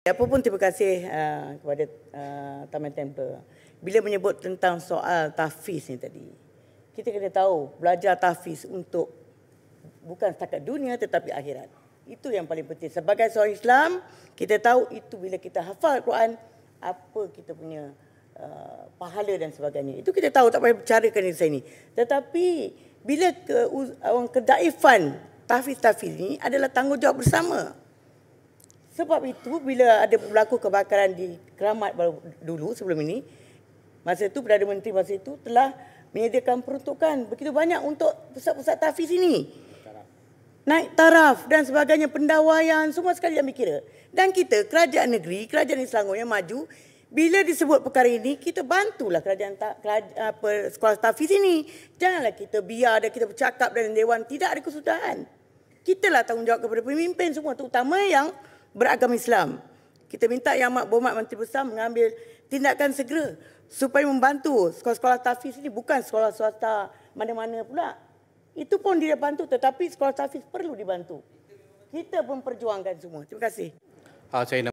Apa pun terima kasih uh, kepada uh, Taman Temple. Bila menyebut tentang soal tafiz ni tadi, kita kena tahu belajar tafiz untuk bukan setakat dunia tetapi akhirat. Itu yang paling penting. Sebagai seorang Islam, kita tahu itu bila kita hafal Al-Quran, apa kita punya uh, pahala dan sebagainya. Itu kita tahu, tak payah bicarakan di sini. Tetapi bila ke, orang kedaifan tafiz tahfiz ini adalah tanggungjawab bersama. Sebab itu bila ada berlaku kebakaran di Keramat baru dulu sebelum ini, masa itu Perdana Menteri masa itu telah menyediakan peruntukan begitu banyak untuk pusat-pusat tafiz ini. Naik taraf dan sebagainya, pendawaian, semua sekali yang mikir Dan kita, kerajaan negeri, kerajaan Selangor yang maju, bila disebut perkara ini, kita bantulah kerajaan, ta, kerajaan apa, sekolah tafiz ini. Janganlah kita biar dan kita bercakap dengan Dewan, tidak ada kesudahan. Kitalah tanggungjawab kepada pemimpin semua, terutama yang beragama Islam. Kita minta Yang Amat Berhormat Menteri Besar mengambil tindakan segera supaya membantu sekolah-sekolah tafiz ini bukan sekolah swasta mana-mana pula. Itu pun dia bantu tetapi sekolah tafiz perlu dibantu. Kita pun perjuangkan semua. Terima kasih. Ah, saya